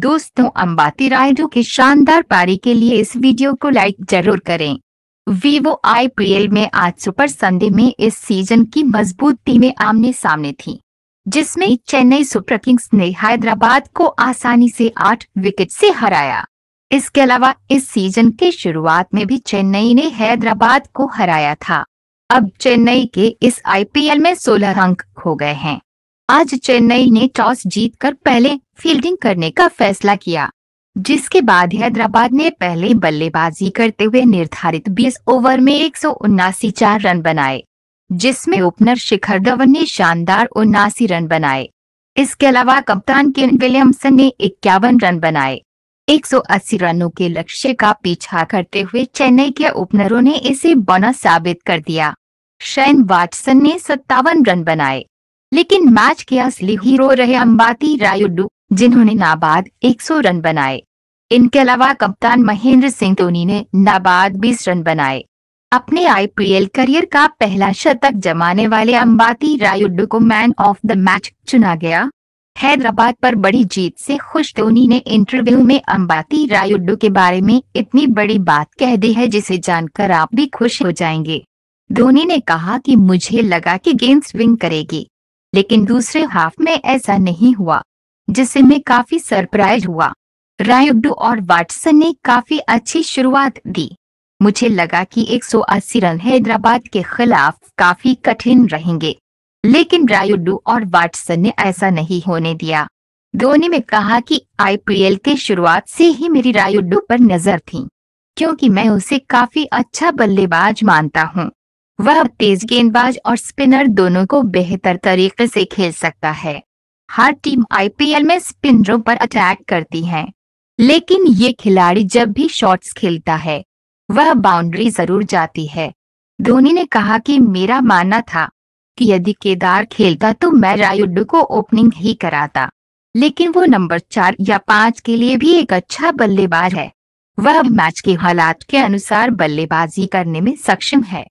दोस्तों अंबाती रायडू की शानदार पारी के लिए इस वीडियो को लाइक जरूर करें वीवो आईपीएल में आज सुपर संडे में इस सीजन की मजबूत टीमें आमने सामने थी जिसमें चेन्नई सुपर किंग्स ने हैदराबाद को आसानी से आठ विकेट से हराया इसके अलावा इस सीजन के शुरुआत में भी चेन्नई ने हैदराबाद को हराया था अब चेन्नई के इस आईपीएल में सोलह अंक हो गए हैं आज चेन्नई ने टॉस जीतकर पहले फील्डिंग करने का फैसला किया जिसके बाद हैदराबाद ने पहले बल्लेबाजी करते हुए निर्धारित 20 ओवर में एक चार रन बनाए जिसमें ओपनर शिखर धवन ने शानदार उन्नासी रन बनाए इसके अलावा कप्तान केन विलियमसन ने इक्यावन रन बनाए 180 रनों के लक्ष्य का पीछा करते हुए चेन्नई के ओपनरों ने इसे बना साबित कर दिया शैन वाटसन ने सत्तावन रन बनाए लेकिन मैच के असली हीरो रहे अंबाती रायुडू जिन्होंने नाबाद 100 रन बनाए इनके अलावा कप्तान महेंद्र सिंह धोनी ने नाबाद 20 रन बनाए अपने आईपीएल करियर का पहला शतक जमाने वाले अंबाती रायुडू को मैन ऑफ द मैच चुना गया हैदराबाद पर बड़ी जीत से खुश धोनी ने इंटरव्यू में अंबाती रायुडू के बारे में इतनी बड़ी बात कह दी है जिसे जानकर आप भी खुश हो जाएंगे धोनी ने कहा कि मुझे लगा कि गेंद स्विंग करेगी लेकिन दूसरे हाफ में ऐसा नहीं हुआ जिससे मैं काफी सरप्राइज हुआ रायुडू और वाटसन ने काफी अच्छी शुरुआत दी मुझे लगा कि 180 रन हैदराबाद के खिलाफ काफी कठिन रहेंगे लेकिन रायुडू और वाटसन ने ऐसा नहीं होने दिया धोनी ने कहा कि आईपीएल के शुरुआत से ही मेरी रायुडू पर नजर थी क्योंकि मैं उसे काफी अच्छा बल्लेबाज मानता हूँ वह तेज गेंदबाज और स्पिनर दोनों को बेहतर तरीके से खेल सकता है हर टीम आईपीएल में स्पिनरों पर अटैक करती है लेकिन ये खिलाड़ी जब भी शॉट्स खेलता है वह बाउंड्री जरूर जाती है धोनी ने कहा कि मेरा मानना था कि यदि केदार खेलता तो मैं रायुडू को ओपनिंग ही कराता लेकिन वो नंबर चार या पांच के लिए भी एक अच्छा बल्लेबाज है वह मैच के हालात के अनुसार बल्लेबाजी करने में सक्षम है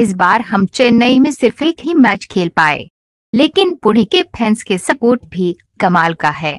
इस बार हम चेन्नई में सिर्फ एक ही मैच खेल पाए लेकिन पुणे के फैंस के सपोर्ट भी कमाल का है